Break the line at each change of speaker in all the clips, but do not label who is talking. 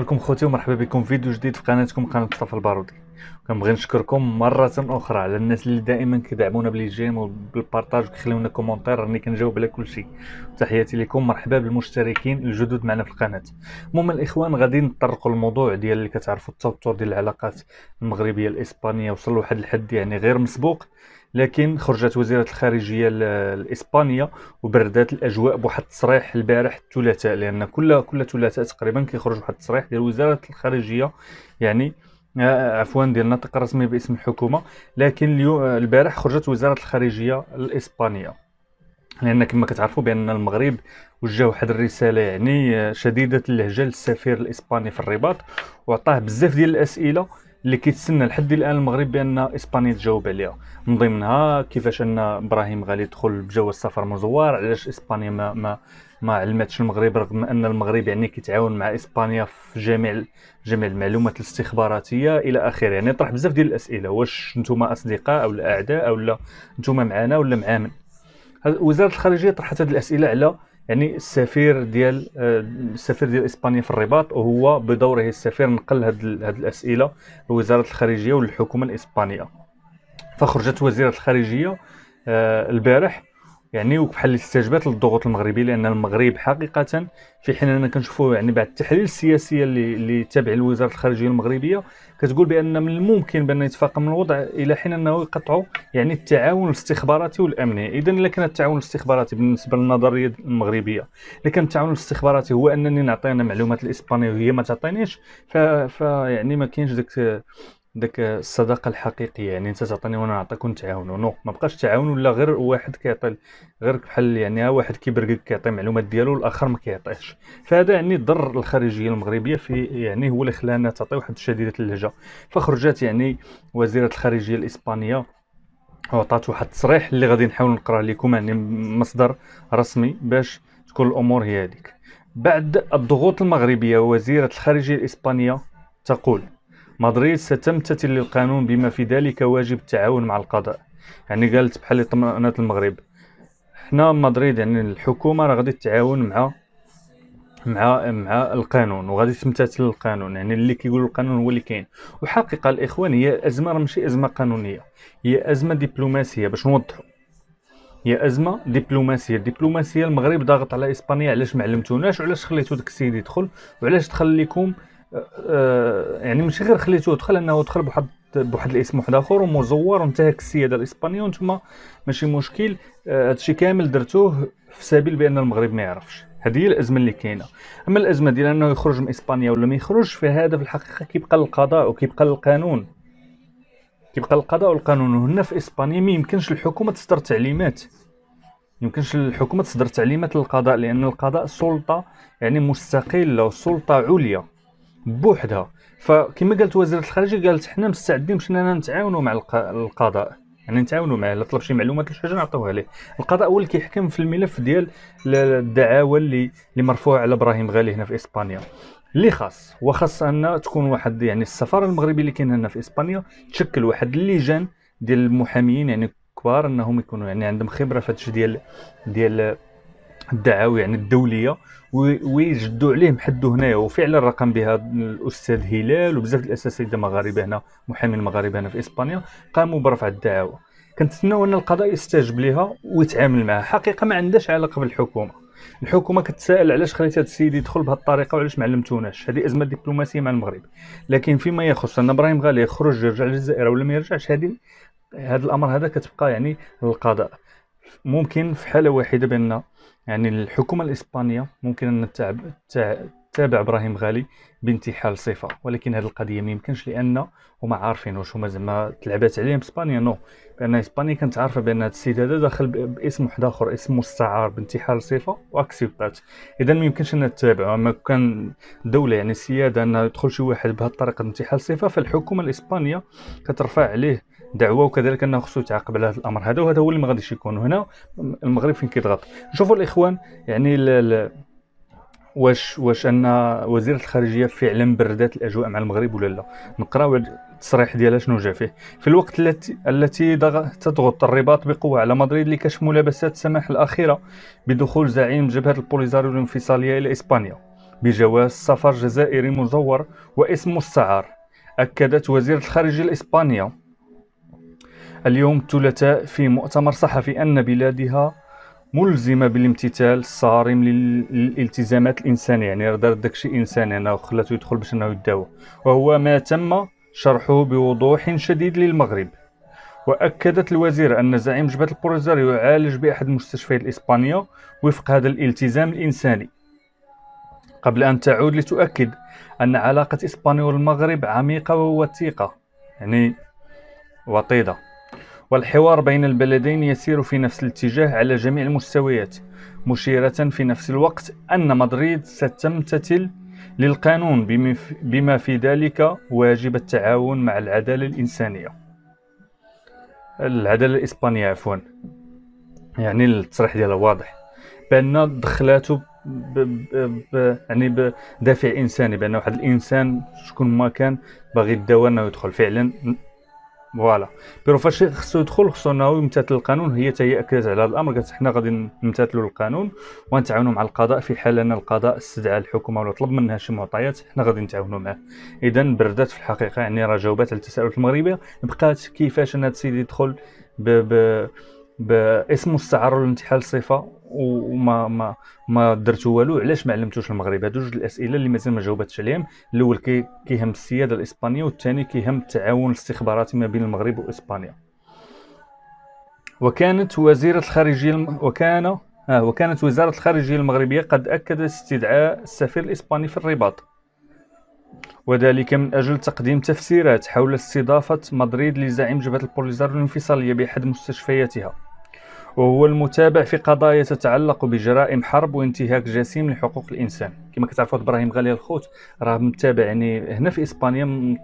السلام خوتي ومرحبا بكم في فيديو جديد في قناتكم قناه مصطفى البارودي كنبغي نشكركم مره اخرى على الناس اللي دائما كيدعمونا بالجيم وبالبارتاج وبالبارطاج وكيخليونا كومونتير راني كنجاوب على كل شيء تحياتي لكم مرحبا بالمشتركين الجدد معنا في القناه المهم الاخوان غادي نطرقوا الموضوع ديال اللي كتعرفوا التوتر ديال العلاقات المغربيه الاسبانيه وصل لواحد الحد يعني غير مسبوق لكن خرجت وزيره الخارجيه الاسبانيه وبردات الاجواء بواحد التصريح البارح الثلاثاء لان كل كل ثلاثاء تقريبا كيخرج واحد التصريح ديال وزاره الخارجيه يعني آه، عفوا ديال الناطق الرسمي باسم الحكومه لكن اليوم البارح خرجت وزاره الخارجيه الاسبانيه لان كما كتعرفوا بان المغرب وجه واحد الرساله يعني آه، شديده اللهجه للسفير الاسباني في الرباط وعطاه بزاف ديال الاسئله اللي كيتسنى لحد الان المغرب بان اسبانيا تجاوب عليها من ضمنها كيفاش ان ابراهيم غالي يدخل بجواز سفر مزور علاش اسبانيا ما ما ما علمتش المغرب رغم ان المغرب يعني كيتعاون مع اسبانيا في جميع جميع المعلومات الاستخباراتيه الى اخره يعني طرح بزاف ديال الاسئله واش نتوما اصدقاء او اعداء او لا نتوما معنا ولا مع من وزاره الخارجيه طرحت هذه الاسئله على يعني السفير ديال آه، السفير ديال اسبانيا في الرباط وهو بدوره السفير نقل هذه الاسئله لوزاره الخارجيه والحكومه الاسبانيه فخرجت وزيره الخارجيه آه، البارح يعني وبحال اللي للضغوط المغربي لان المغرب حقيقه في حين اننا كنشوفوا يعني بعد التحليل السياسي اللي اللي تابع لوزاره الخارجيه المغربيه كتقول بان من الممكن بان يتفاقم الوضع الى حين انه يقطعوا يعني التعاون الاستخباراتي والامني اذا الا كان التعاون الاستخباراتي بالنسبه للنظريه المغربيه الا كان التعاون الاستخباراتي هو انني نعطينا معلومات الاسبانيه وهي ما تعطينيش ف... ف يعني ما كاينش داك داك الصداقه الحقيقيه يعني انت تعطيني وانا نعطيك ونتعاون نو ما بقاش تعاون ولا غير واحد كيعطي غير بحال يعني واحد كيبرقك كيعطي معلومات ديالو والاخر ما كيعطيهش فهذا يعني ضر الخارجيه المغربيه في يعني هو اللي خلانا تعطي واحد شديده اللهجه فخرجت يعني وزيره الخارجيه الاسبانيه وعطات واحد التصريح اللي غادي نحاول نقراه لكم يعني مصدر رسمي باش تكون الامور هي هذيك بعد الضغوط المغربيه وزيره الخارجيه الاسبانيه تقول مدريد ستمتثل للقانون بما في ذلك واجب التعاون مع القضاء يعني قالت بحال طمأنات المغرب حنا مدريد يعني الحكومه راه غادي تتعاون مع مع مع القانون وغادي تمتثل القانون يعني اللي كيقول القانون هو اللي كاين وحقيقه الاخوان هي ازمه راه ماشي ازمه قانونيه هي ازمه دبلوماسيه باش نوضحوا هي ازمه دبلوماسيه الدبلوماسيه المغرب ضاغط على اسبانيا علاش ما علمتوناش وعلاش خليتو داك السيد يدخل وعلاش دخل لكم آه، يعني ماشي غير خليته دخل انه دخل بواحد بواحد الاسم واحد اخر ومزور وانتهك السياده الاسبانيه وانتما ماشي مشكل آه، هادشي كامل درتوه في سبيل بان المغرب ما يعرفش هذه هي الازمه اللي كاينه اما الازمه ديال انه يخرج من اسبانيا ولا ما يخرجش فهذا في الحقيقه كيبقى القضاء وكيبقى القانون كيبقى القضاء والقانون وهنا في اسبانيا ما يمكنش الحكومه تصدر تعليمات يمكنش الحكومه تصدر تعليمات للقضاء لان القضاء سلطه يعني مستقله وسلطه عليا بوحدها فكما قالت وزيره الخارجيه قالت حنا مستعدين باش اننا نتعاونوا مع القضاء يعني نتعاونوا معاه الا طلب شي معلومات ولا شي حاجه نعطيوها ليه القضاء هو اللي كيحكم في الملف ديال الدعاوى اللي اللي مرفوعه على ابراهيم غالي هنا في اسبانيا اللي خاص وخاص ان تكون واحد يعني السفاره المغربي اللي كاين هنا في اسبانيا تشكل واحد اللجان ديال المحامين يعني كبار انهم يكونوا يعني عندهم خبره في هادشي ديال ديال الدعاوي يعني الدوليه ويجدوا عليه محدوا هنايا وفعلا رقم بها الاستاذ هلال وبزاف الاساتذه المغاربه هنا محامي المغاربه هنا في اسبانيا قاموا برفع الدعاوى كنتسناو ان القضاء يستجب لها ويتعامل معها حقيقه ما عندهاش علاقه بالحكومه الحكومه كتسائل علاش خليت هذا السيد يدخل بهذه الطريقه وعلاش ما علمتوناش هذه ازمه دبلوماسيه مع المغرب لكن فيما يخص ان ابراهيم غالي يخرج يرجع للجزائر ولا ما يرجعش هذه هذا الامر هذا كتبقى يعني للقضاء ممكن في حاله واحده بان يعني الحكومة الإسبانية ممكن أن تتابع إبراهيم غالي بانتحال صفة ولكن هذه القضية ما يمكنش لأن هما عارفين واش هما زعما تلعبات عليهم إسبانيا نو بأن إسبانيا كانت عارفة بأن هذا السيد هذا داخل باسم واحد آخر اسم مستعار بانتحال صفة وأكسبتات إذا ما يمكنش أن تتابع أما كان دولة يعني سيادة أن يدخل شي واحد بهذه الطريقة انتحال صفة فالحكومة الإسبانية كترفع عليه دعوه وكذلك انه خصو يتعاقب على هذا الامر هذا وهذا هو اللي ما غاديش يكون هنا المغرب فين كيضغط شوفوا الاخوان يعني ل... واش واش ان وزيره الخارجيه فعلا بردات الاجواء مع المغرب ولا لا نقراو التصريح ديالها شنو جا فيه في الوقت التي التي تضغط الرباط بقوه على مدريد لكشف ملابسات السماح الاخيره بدخول زعيم جبهه البوليزاريو الانفصاليه الى اسبانيا بجواز سفر جزائري مزور واسم مستعار اكدت وزيره الخارجيه الاسبانيه اليوم الثلاثاء في مؤتمر صحفي أن بلادها ملزمة بالامتثال الصارم للالتزامات الإنسانية يعني دار داكشي إنساني أنه خلاته يدخل باش أنه يداوى وهو ما تم شرحه بوضوح شديد للمغرب وأكدت الوزيرة أن زعيم جبهة البروزار يعالج بأحد المستشفيات الإسبانية وفق هذا الالتزام الإنساني قبل أن تعود لتؤكد أن علاقة إسبانيا والمغرب عميقة ووثيقة يعني وطيدة والحوار بين البلدين يسير في نفس الاتجاه على جميع المستويات مشيرة في نفس الوقت أن مدريد ستمتثل للقانون بما في ذلك واجب التعاون مع العدالة الإنسانية العدالة الإسبانية عفوا يعني التصريح ديالها واضح بأن دخلاته ب ب ب يعني بدافع إنساني بأن واحد الإنسان شكون ما كان باغي الدواء أنه يدخل فعلا فوالا بيرو فاش خصو يدخل خصو انه يمتثل القانون هي تهي اكدت على هذا الامر قالت حنا غادي نمتثلوا القانون ونتعاونوا مع القضاء في حال ان القضاء استدعى الحكومه ولا طلب منها شي معطيات حنا غادي نتعاونوا معاه اذا بردات في الحقيقه يعني راه جاوبات على التساؤلات المغربيه بقات كيفاش ان هذا السيد يدخل ب, ب... باسم مستعار الانتحال الصفه وما ما ما درتو والو علاش ما علمتوش المغرب هادو جوج الاسئله اللي مازال ما جاوبتش عليهم الاول كيهم السياده الاسبانيه والثاني كيهم التعاون الاستخباراتي ما بين المغرب واسبانيا وكانت وزيره الخارجيه الم... وكان آه وكانت وزاره الخارجيه المغربيه قد اكدت استدعاء السفير الاسباني في الرباط وذلك من أجل تقديم تفسيرات حول استضافة مدريد لزعيم جبهة البوليزار الانفصالية بأحد مستشفياتها وهو المتابع في قضايا تتعلق بجرائم حرب وانتهاك جسيم لحقوق الانسان كما كتعرفوا ابراهيم غالي الخوت راه متابع يعني هنا في اسبانيا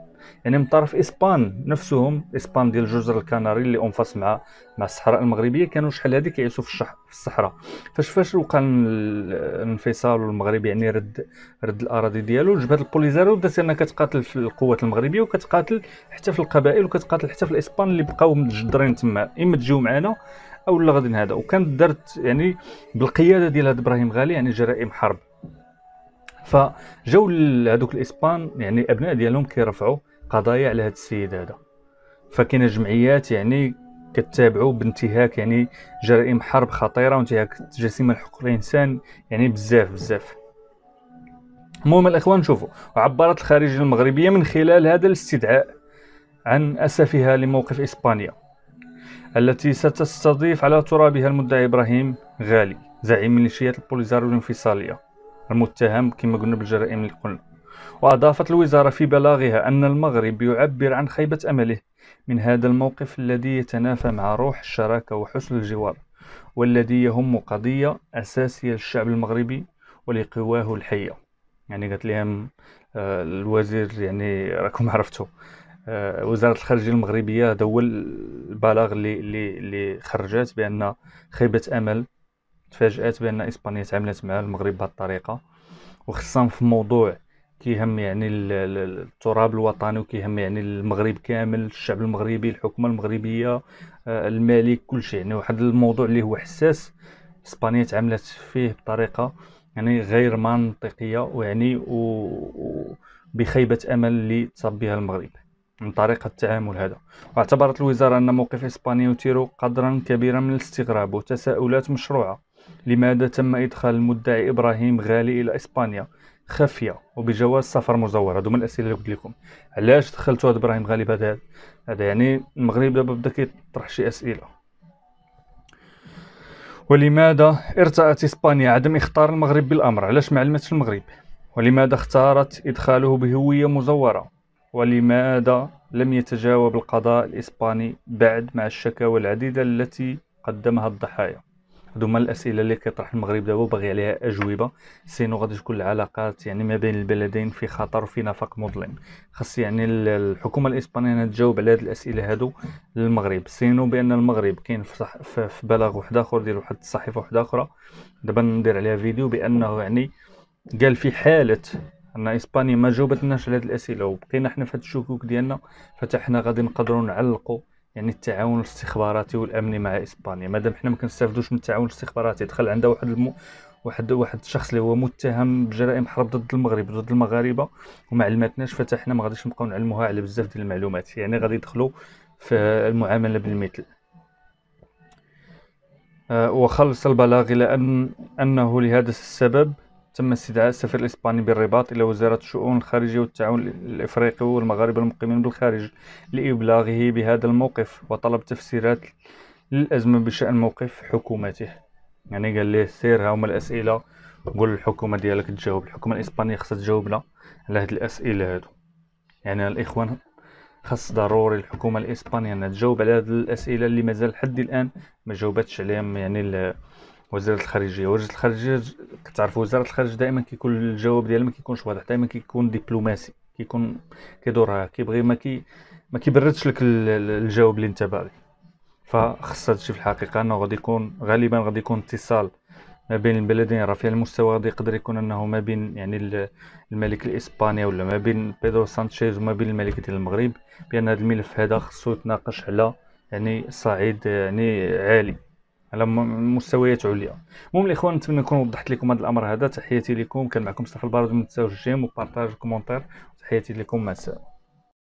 يعني من طرف اسبان نفسهم اسبان ديال الجزر الكناري اللي انفاس مع مع الصحراء المغربيه كانوا شحال هذه كيعيشوا في, الشح... في الصحراء فاش فاش وقع الانفصال والمغرب يعني رد رد الاراضي ديالو جبهه البوليزاريو بدات انها كتقاتل في القوات المغربيه وكتقاتل حتى في القبائل وكتقاتل حتى في الاسبان اللي بقاو متجدرين تما اما تجيو معنا او لا غادي هذا وكانت دارت يعني بالقياده ديال هذا ابراهيم غالي يعني جرائم حرب فجاو هذوك الاسبان يعني ابناء ديالهم كيرفعوا قضايا على هذا السيد هذا فكاين جمعيات يعني كتابعوا بانتهاك يعني جرائم حرب خطيره وانتهاك الجسيمه لحقوق الانسان يعني بزاف بزاف المهم الاخوان شوفوا عبرت الخارجيه المغربيه من خلال هذا الاستدعاء عن اسفها لموقف اسبانيا التي ستستضيف على ترابها المدعي إبراهيم غالي زعيم ميليشيات البوليزاريو الانفصالية المتهم كما قلنا بالجرائم اللي قلنا وأضافت الوزارة في بلاغها أن المغرب يعبر عن خيبة أمله من هذا الموقف الذي يتنافى مع روح الشراكة وحسن الجوار والذي يهم قضية أساسية للشعب المغربي ولقواه الحية يعني قالت لهم آه، الوزير يعني راكم عرفتوا آه، وزاره الخارجيه المغربيه هذا هو البلاغ اللي اللي اللي خرجات بان خيبه امل تفاجات بان اسبانيا تعاملت مع المغرب بهذه الطريقه وخصام في موضوع كيهم يعني التراب الوطني وكيهم يعني المغرب كامل الشعب المغربي الحكومه المغربيه آه، الملك كل شيء يعني واحد الموضوع اللي هو حساس اسبانيا تعاملت فيه بطريقه يعني غير منطقيه ويعني وبخيبه امل اللي تصاب بها المغرب من طريقة التعامل هذا واعتبرت الوزارة أن موقف إسبانيا يثير قدرا كبيرا من الاستغراب وتساؤلات مشروعة لماذا تم إدخال المدعي إبراهيم غالي إلى إسبانيا خفية وبجواز سفر مزور هادو من الأسئلة اللي قلت لكم علاش دخلتوا هذا إبراهيم غالي بهذا هذا يعني المغرب دابا بدا كيطرح شي أسئلة ولماذا ارتأت إسبانيا عدم إخطار المغرب بالأمر علاش ما علمتش المغرب ولماذا اختارت إدخاله بهوية مزورة ولماذا لم يتجاوب القضاء الإسباني بعد مع الشكاوى العديدة التي قدمها الضحايا هذوما الاسئله اللي كيطرح المغرب دابا وباغي عليها اجوبه سينو غادي تكون العلاقات يعني ما بين البلدين في خطر وفي نفق مظلم خاص يعني الحكومه الاسبانيه انها تجاوب على هذه الاسئله هادو للمغرب سينو بان المغرب كاين في, في بلاغ واحد اخر ديال واحد الصحيفه واحده اخرى دابا ندير عليها فيديو بانه يعني قال في حاله ان اسبانيا ما جاوبتناش على هاد الاسئله وبقينا حنا في هاد الشكوك ديالنا فتحنا غادي نقدروا نعلقوا يعني التعاون الاستخباراتي والامني مع اسبانيا مادام حنا ما كنستافدوش من التعاون الاستخباراتي دخل عندها واحد الم... واحد واحد الشخص اللي هو متهم بجرائم حرب ضد المغرب ضد المغاربه وما علمتناش فتحنا ما غاديش نبقاو نعلموها على بزاف ديال المعلومات يعني غادي يدخلوا في المعامله بالمثل آه، وخلص البلاغ إلى أن أنه لهذا السبب تم استدعاء السفير الإسباني بالرباط إلى وزارة الشؤون الخارجية والتعاون الإفريقي والمغاربة المقيمين بالخارج لإبلاغه بهذا الموقف وطلب تفسيرات للأزمة بشأن موقف حكومته يعني قال ليه سير ها هما الأسئلة قول الحكومة ديالك تجاوب الحكومة الإسبانية خصها تجاوبنا على هاد الأسئلة هادو يعني الإخوان خاص ضروري الحكومة الإسبانية أنها تجاوب على هاد الأسئلة اللي مازال لحد الآن ما جاوبتش عليهم يعني وزاره الخارجيه وزاره الخارجيه كتعرف وزاره الخارجيه دائما كيكون الجواب ديالها ما كيكونش واضح دائما كيكون دبلوماسي كيكون كيدورها كيبغي ما كي ما كيبردش لك الجواب اللي انت باغي فخص هادشي في الحقيقه انه غادي يكون غالبا غادي يكون اتصال ما بين البلدين رفيع المستوى غادي يقدر يكون انه ما بين يعني الملك الاسباني ولا ما بين بيدرو سانشيز وما بين الملك ديال المغرب بان هذا الملف هذا خصو يتناقش على يعني صعيد يعني عالي على مستويات عليا المهم الاخوان نتمنى نكون وضحت لكم هذا الامر هذا تحياتي لكم كان معكم مصطفى البارود من تساوج الجيم وبارطاج كومونتير تحياتي لكم مع السلامه